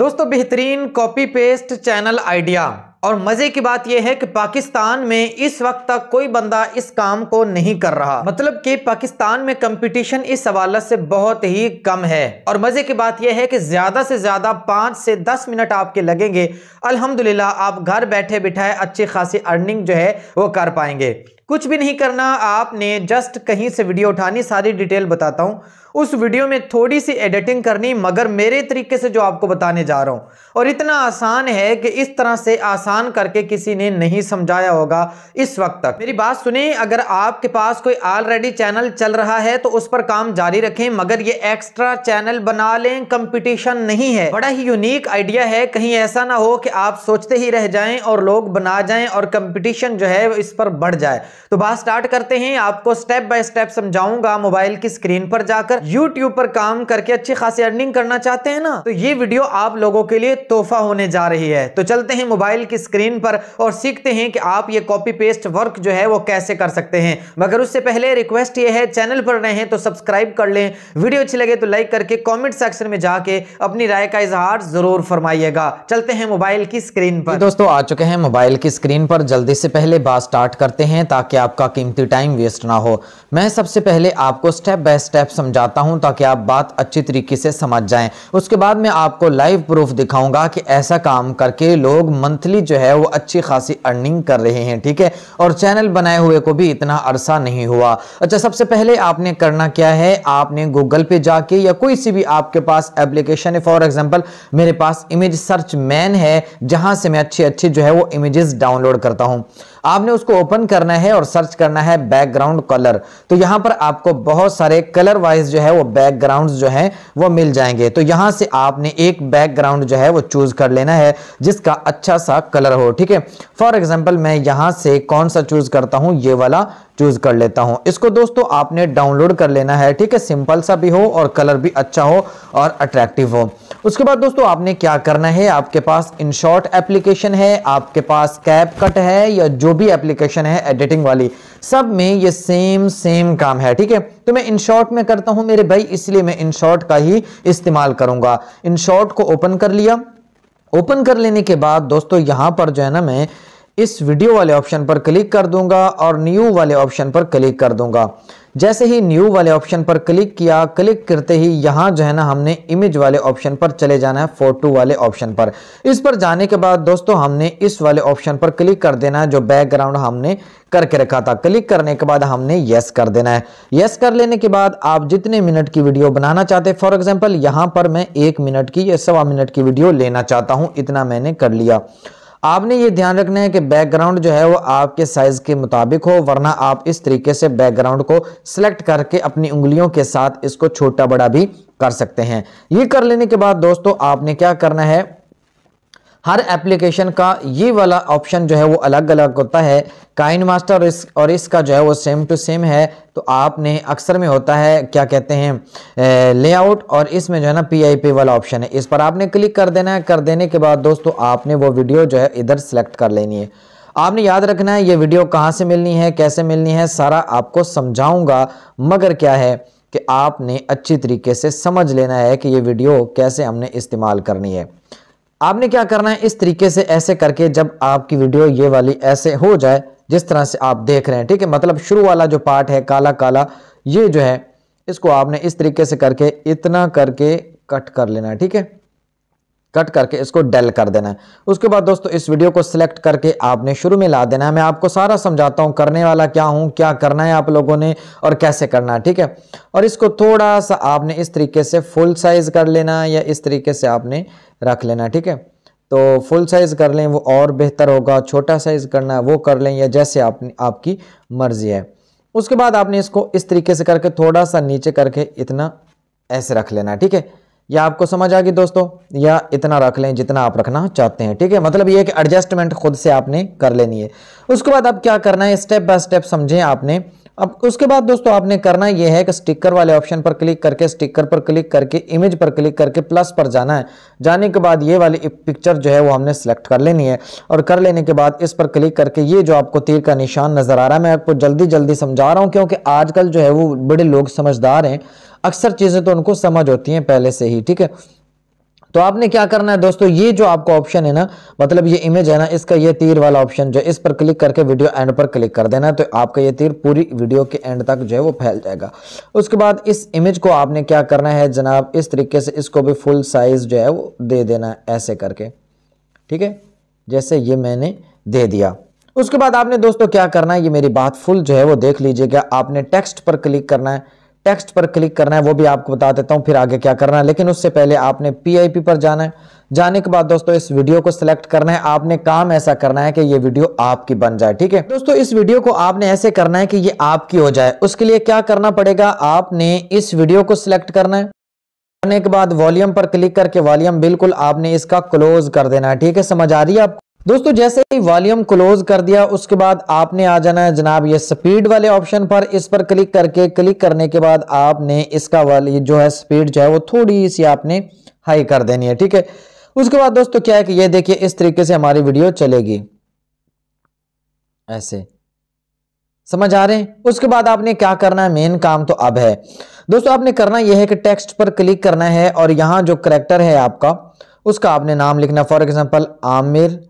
दोस्तों बेहतरीन copy paste channel idea और मजे की बात यह है कि पाकिस्तान में इस वक्त तक कोई बंदा इस काम को नहीं कर रहा मतलब कि पाकिस्तान में कंपटीशन इस हवाले से बहुत ही कम है और मजे की बात यह है कि ज्यादा से ज्यादा पाँच से दस मिनट आपके लगेंगे अल्हम्दुलिल्लाह आप घर बैठे बिठाए अच्छी खासी अर्निंग जो है वो कर पाएंगे कुछ भी नहीं करना आपने जस्ट कहीं से वीडियो उठानी सारी डिटेल बताता हूँ उस वीडियो में थोड़ी सी एडिटिंग करनी मगर मेरे तरीके से जो आपको बताने जा रहा हूं और इतना आसान है कि इस तरह से आसान करके किसी ने नहीं समझाया होगा इस वक्त तक मेरी बात सुने अगर आपके पास कोई ऑलरेडी चैनल चल रहा है तो उस पर काम जारी रखें मगर ये एक्स्ट्रा चैनल बना लें कंपटीशन नहीं है बड़ा ही यूनिक आइडिया है कहीं ऐसा ना हो कि आप सोचते ही रह जाए और लोग बना जाए और कंपिटिशन जो है इस पर बढ़ जाए तो बात स्टार्ट करते हैं आपको स्टेप बाय स्टेप समझाऊंगा मोबाइल की स्क्रीन पर जाकर यूट्यूब पर काम करके अच्छी खासी अर्निंग करना चाहते हैं ना तो ये वीडियो आप लोगों के लिए तोहफा होने जा रही है तो चलते हैं मोबाइल की स्क्रीन पर और सीखते हैं कि आप ये कॉपी पेस्ट वर्क जो है वो कैसे कर सकते हैं मगर उससे पहले रिक्वेस्ट ये है चैनल पर रहे तो सब्सक्राइब कर लें वीडियो अच्छी लगे तो लाइक करके कॉमेंट सेक्शन में जाके अपनी राय का इजहार जरूर फरमाइएगा चलते हैं मोबाइल की स्क्रीन पर दोस्तों आ चुके हैं मोबाइल की स्क्रीन पर जल्दी से पहले बात स्टार्ट करते हैं ताकि ताकि आपका कीमती टाइम वेस्ट ना हो मैं सबसे पहले आपको स्टेप बाय स्टेप समझाता हूं ताकि आप बात अच्छी तरीके से समझ जाएं उसके बाद मैं आपको लाइव प्रूफ दिखाऊंगा कि ऐसा काम करके लोग मंथली जो है वो अच्छी खासी अर्निंग कर रहे हैं ठीक है और चैनल बनाए हुए को भी इतना अरसा नहीं हुआ अच्छा सबसे पहले आपने करना क्या है आपने गूगल पे जाके या कोई सी भी आपके पास एप्लीकेशन है फॉर एग्जाम्पल मेरे पास इमेज सर्च मैन है जहां से मैं अच्छी अच्छी जो है वो इमेजेस डाउनलोड करता हूं आपने उसको ओपन करना है और सर्च करना है बैकग्राउंड कलर तो यहाँ पर आपको बहुत सारे कलर वाइज जो है वो बैकग्राउंड जो है वो मिल जाएंगे तो यहां से आपने एक बैकग्राउंड जो है वो चूज कर लेना है जिसका अच्छा सा कलर हो ठीक है फॉर एग्जाम्पल मैं यहां से कौन सा चूज करता हूं ये वाला चूज कर लेता हूं इसको दोस्तों आपने डाउनलोड कर लेना है ठीक है सिंपल सा भी हो और कलर भी अच्छा हो और अट्रैक्टिव हो उसके बाद दोस्तों आपने क्या करना है आपके पास इन शॉर्ट एप्लीकेशन है आपके पास कैप कट है या जो भी एप्लीकेशन है एडिटिंग वाली सब में ये सेम सेम काम है ठीक है तो मैं इन शॉर्ट में करता हूं मेरे भाई इसलिए मैं इन शॉर्ट का ही इस्तेमाल करूंगा इन शॉर्ट को ओपन कर लिया ओपन कर लेने के बाद दोस्तों यहां पर जो है ना मैं इस वीडियो वाले ऑप्शन पर क्लिक कर दूंगा और न्यू वाले ऑप्शन पर क्लिक कर दूंगा जैसे ही न्यू वाले ऑप्शन पर क्लिक किया क्लिक करते ही यहां जो है ना हमने इमेज वाले ऑप्शन पर चले जाना है फोटो वाले ऑप्शन पर इस पर जाने के बाद दोस्तों हमने इस वाले ऑप्शन पर क्लिक कर देना है जो बैकग्राउंड हमने करके रखा था क्लिक करने के बाद हमने यस कर देना है यस कर लेने के बाद आप जितने मिनट की वीडियो बनाना चाहते फॉर एग्जाम्पल यहां पर मैं एक मिनट की या सवा मिनट की वीडियो लेना चाहता हूं इतना मैंने कर लिया आपने ये ध्यान रखना है कि बैकग्राउंड जो है वो आपके साइज के मुताबिक हो वरना आप इस तरीके से बैकग्राउंड को सिलेक्ट करके अपनी उंगलियों के साथ इसको छोटा बड़ा भी कर सकते हैं ये कर लेने के बाद दोस्तों आपने क्या करना है हर एप्लीकेशन का ये वाला ऑप्शन जो है वो अलग अलग होता है काइन मास्टर और इस और इसका जो है वो सेम टू सेम है तो आपने अक्सर में होता है क्या कहते हैं लेआउट और इसमें जो है ना पीआईपी वाला ऑप्शन है इस पर आपने क्लिक कर देना है कर देने के बाद दोस्तों आपने वो वीडियो जो है इधर सेलेक्ट कर लेनी है आपने याद रखना है ये वीडियो कहाँ से मिलनी है कैसे मिलनी है सारा आपको समझाऊंगा मगर क्या है कि आपने अच्छी तरीके से समझ लेना है कि ये वीडियो कैसे हमने इस्तेमाल करनी है आपने क्या करना है इस तरीके से ऐसे करके जब आपकी वीडियो ये वाली ऐसे हो जाए जिस तरह से आप देख रहे हैं ठीक है मतलब शुरू वाला जो पार्ट है काला काला ये जो है इसको आपने इस तरीके से करके इतना करके कट कर लेना है ठीक है कट करके इसको डेल कर देना है उसके बाद दोस्तों इस वीडियो को सिलेक्ट करके आपने शुरू में ला देना है मैं आपको सारा समझाता हूँ करने वाला क्या हूँ क्या करना है आप लोगों ने और कैसे करना है ठीक है और इसको थोड़ा सा आपने इस तरीके से फुल साइज़ कर लेना या इस तरीके से आपने रख लेना ठीक है तो फुल साइज़ कर लें वो और बेहतर होगा छोटा साइज़ करना है वो कर लें या जैसे आप, आपकी मर्ज़ी है उसके बाद आपने इसको इस तरीके से करके थोड़ा सा नीचे करके इतना ऐसे रख लेना ठीक है या आपको समझ आ गई दोस्तों या इतना रख लें जितना आप रखना चाहते हैं ठीक है मतलब ये कि एडजस्टमेंट खुद से आपने कर लेनी है उसके बाद अब क्या करना है स्टेप बाय स्टेप समझें आपने अब उसके बाद दोस्तों आपने करना यह है कि स्टिकर वाले ऑप्शन पर क्लिक करके स्टिकर पर क्लिक करके इमेज पर क्लिक करके प्लस पर जाना है जाने के बाद ये वाली पिक्चर जो है वो हमने सेलेक्ट कर लेनी है और कर लेने के बाद इस पर क्लिक करके ये जो आपको तीर का निशान नज़र आ रहा है मैं आपको जल्दी जल्दी समझा रहा हूँ क्योंकि आजकल जो है वो बड़े लोग समझदार हैं अक्सर चीज़ें तो उनको समझ होती हैं पहले से ही ठीक है तो आपने क्या करना है दोस्तों ये जो आपका ऑप्शन है ना मतलब ये इमेज है ना इसका ये तीर वाला ऑप्शन जो इस पर क्लिक करके वीडियो एंड पर क्लिक कर देना तो आपका ये तीर पूरी वीडियो के एंड तक जो है वो फैल जाएगा उसके बाद इस इमेज को आपने क्या करना है जनाब इस तरीके से इसको भी फुल साइज जो है वो दे देना ऐसे करके ठीक है जैसे ये मैंने दे दिया उसके बाद आपने दोस्तों क्या करना है ये मेरी बात फुल जो है वो देख लीजिएगा आपने टेक्स्ट पर क्लिक करना है टेक्स्ट पर क्लिक करना है वो भी आपको बता देता हूँ फिर आगे क्या करना है लेकिन उससे पहले आपने पीआईपी पर जाना है जाने के बाद दोस्तों इस वीडियो को सिलेक्ट करना है आपने काम ऐसा करना है कि ये वीडियो आपकी बन जाए ठीक है दोस्तों इस वीडियो को आपने ऐसे करना है कि ये आपकी हो जाए उसके लिए क्या करना पड़ेगा आपने इस वीडियो को सिलेक्ट करना है करने के बाद वॉल्यूम पर क्लिक करके वॉल्यूम बिल्कुल आपने इसका क्लोज कर देना है ठीक है समझ आ रही है आपको दोस्तों जैसे ही वॉल्यूम क्लोज कर दिया उसके बाद आपने आ जाना है जनाब ये स्पीड वाले ऑप्शन पर इस पर क्लिक करके क्लिक करने के बाद आपने इसका वाली जो है स्पीड जो है वो थोड़ी सी आपने हाई कर देनी है ठीक है उसके बाद दोस्तों क्या है कि ये देखिए इस तरीके से हमारी वीडियो चलेगी ऐसे समझ आ रहे हैं उसके बाद आपने क्या करना है मेन काम तो अब है दोस्तों आपने करना यह है कि टेक्स्ट पर क्लिक करना है और यहां जो करेक्टर है आपका उसका आपने नाम लिखना for example Aamir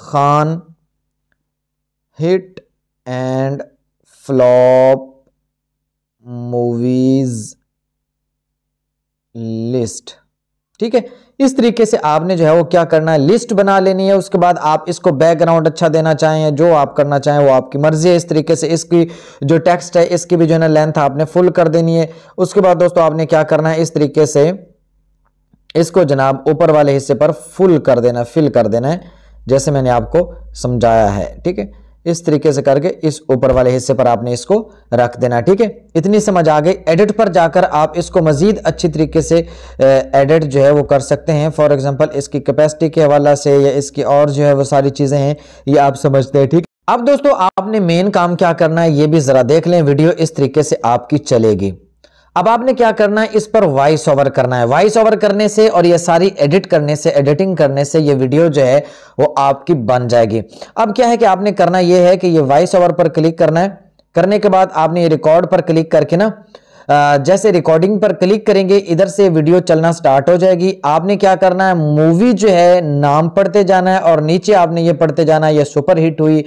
Khan hit and flop movies list ठीक है इस तरीके से आपने जो है वो क्या करना है लिस्ट बना लेनी है उसके बाद आप इसको बैकग्राउंड अच्छा देना चाहें या जो आप करना चाहें वो आपकी मर्जी है इस तरीके से इसकी जो टेक्स्ट है इसकी भी जो है ना लेंथ आपने फुल कर देनी है उसके बाद दोस्तों आपने क्या करना है इस तरीके से इसको जनाब ऊपर वाले हिस्से पर फुल कर देना फिल कर देना है जैसे मैंने आपको समझाया है ठीक है इस तरीके से करके इस ऊपर वाले हिस्से पर आपने इसको रख देना ठीक है इतनी समझ आ गई एडिट पर जाकर आप इसको मजीद अच्छी तरीके से एडिट जो है वो कर सकते हैं फॉर एग्जांपल इसकी कैपेसिटी के हवाला से या इसकी और जो है वो सारी चीज़ें हैं ये आप समझते हैं ठीक अब दोस्तों आपने मेन काम क्या करना है ये भी ज़रा देख लें वीडियो इस तरीके से आपकी चलेगी अब आपने क्या करना है इस पर वॉइस ओवर करना है वॉइस ओवर करने से और ये सारी एडिट करने से एडिटिंग करने से ये वीडियो जो है वो आपकी बन जाएगी अब क्या है कि आपने करना ये है कि ये वॉइस ओवर पर क्लिक करना है करने के बाद आपने ये रिकॉर्ड पर क्लिक करके ना जैसे रिकॉर्डिंग पर क्लिक करेंगे इधर से वीडियो चलना स्टार्ट हो जाएगी आपने क्या करना है मूवी जो है नाम पढ़ते जाना है और नीचे आपने ये पढ़ते जाना है ये सुपर हिट हुई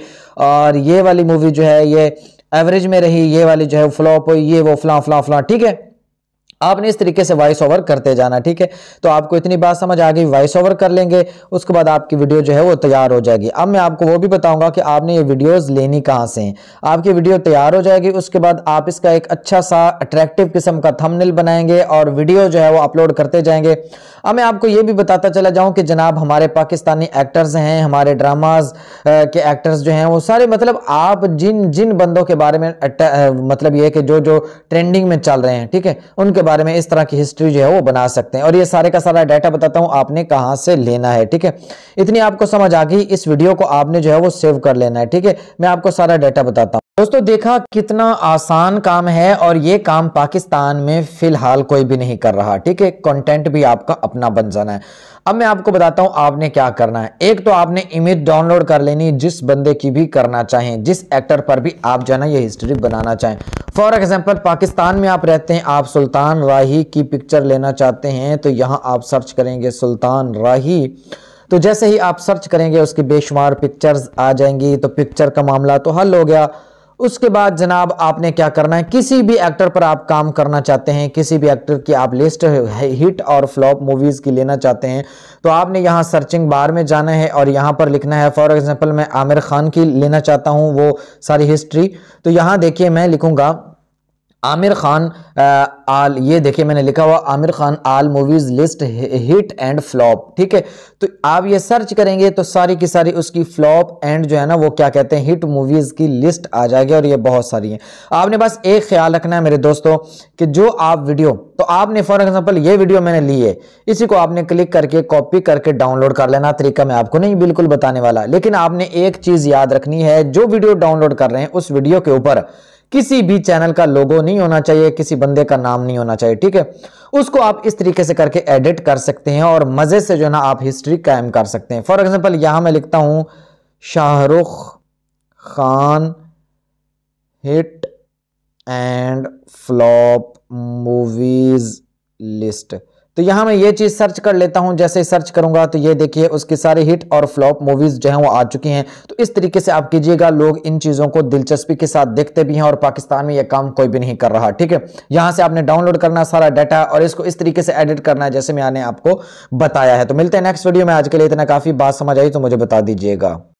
और ये वाली मूवी जो है ये एवरेज में रही ये वाली जो है फ्लॉप हुई ये वो फला फ्ला फ्ला ठीक है आपने इस तरीके से वॉइस ओवर करते जाना ठीक है तो आपको इतनी बात समझ आ गई वॉइस ओवर कर लेंगे उसके बाद आपकी वीडियो जो है वो तैयार हो जाएगी अब मैं आपको वो भी बताऊंगा कि आपने ये वीडियोस लेनी कहाँ से हैं आपकी वीडियो तैयार हो जाएगी उसके बाद आप इसका एक अच्छा सा अट्रैक्टिव किस्म का थमनिल बनाएंगे और वीडियो जो है वो अपलोड करते जाएंगे अब मैं आपको ये भी बताता चला जाऊँ कि जनाब हमारे पाकिस्तानी एक्टर्स हैं हमारे ड्रामाज के एक्टर्स जो हैं वो सारे मतलब आप जिन जिन बंदों के बारे में मतलब ये कि जो जो ट्रेंडिंग में चल रहे हैं ठीक है उनके बारे में इस तरह की हिस्ट्री जो है वो बना सकते हैं और ये सारे का सारा डाटा बताता हूँ आपने कहाँ से लेना है ठीक है इतनी आपको समझ आ गई इस वीडियो को आपने जो है वो सेव कर लेना है ठीक है मैं आपको सारा डाटा बताता हूँ दोस्तों देखा कितना आसान काम है और ये काम पाकिस्तान में फिलहाल कोई भी नहीं कर रहा ठीक है कंटेंट भी आपका अपना बन जाना है अब मैं आपको बताता हूं आपने क्या करना है एक तो आपने इमेज डाउनलोड कर लेनी जिस बंदे की भी करना चाहें जिस एक्टर पर भी आप जो है ना ये हिस्ट्री बनाना चाहें फॉर एग्जाम्पल पाकिस्तान में आप रहते हैं आप सुल्तान राही की पिक्चर लेना चाहते हैं तो यहाँ आप सर्च करेंगे सुल्तान राही तो जैसे ही आप सर्च करेंगे उसकी बेशुमार पिक्चर्स आ जाएंगी तो पिक्चर का मामला तो हल हो गया उसके बाद जनाब आपने क्या करना है किसी भी एक्टर पर आप काम करना चाहते हैं किसी भी एक्टर की आप लिस्ट हिट और फ्लॉप मूवीज़ की लेना चाहते हैं तो आपने यहाँ सर्चिंग बार में जाना है और यहाँ पर लिखना है फॉर एग्जाम्पल मैं आमिर खान की लेना चाहता हूँ वो सारी हिस्ट्री तो यहाँ देखिए मैं लिखूँगा आमिर खान आल ये देखिए मैंने लिखा हुआ Aamir Khan all movies list hit and flop ठीक है तो आप ये सर्च करेंगे तो सारी की सारी उसकी फ्लॉप एंड जो है ना वो क्या कहते हैं हिट मूवीज की लिस्ट आ जाएगी और ये बहुत सारी हैं आपने बस एक ख्याल रखना है मेरे दोस्तों कि जो आप वीडियो तो आपने फॉर एग्जाम्पल ये वीडियो मैंने ली है इसी को आपने क्लिक करके कॉपी करके डाउनलोड कर लेना तरीका मैं आपको नहीं बिल्कुल बताने वाला लेकिन आपने एक चीज याद रखनी है जो वीडियो डाउनलोड कर रहे हैं उस वीडियो के ऊपर किसी भी चैनल का लोगो नहीं होना चाहिए किसी बंदे का नाम नहीं होना चाहिए ठीक है उसको आप इस तरीके से करके एडिट कर सकते हैं और मज़े से जो है ना आप हिस्ट्री कायम कर सकते हैं फॉर एग्जाम्पल यहां मैं लिखता हूं Shahrukh Khan hit and flop movies list तो यहां मैं ये चीज़ सर्च कर लेता हूं जैसे सर्च करूंगा तो ये देखिए उसकी सारी हिट और फ्लॉप मूवीज़ जो है वो आ चुकी हैं तो इस तरीके से आप कीजिएगा लोग इन चीज़ों को दिलचस्पी के साथ देखते भी हैं और पाकिस्तान में ये काम कोई भी नहीं कर रहा ठीक है यहां से आपने डाउनलोड करना सारा डाटा और इसको इस तरीके से एडिट करना है जैसे मैंने आपको बताया है तो मिलते हैं नेक्स्ट वीडियो में आज के लिए इतना काफ़ी बात समझ आई तो मुझे बता दीजिएगा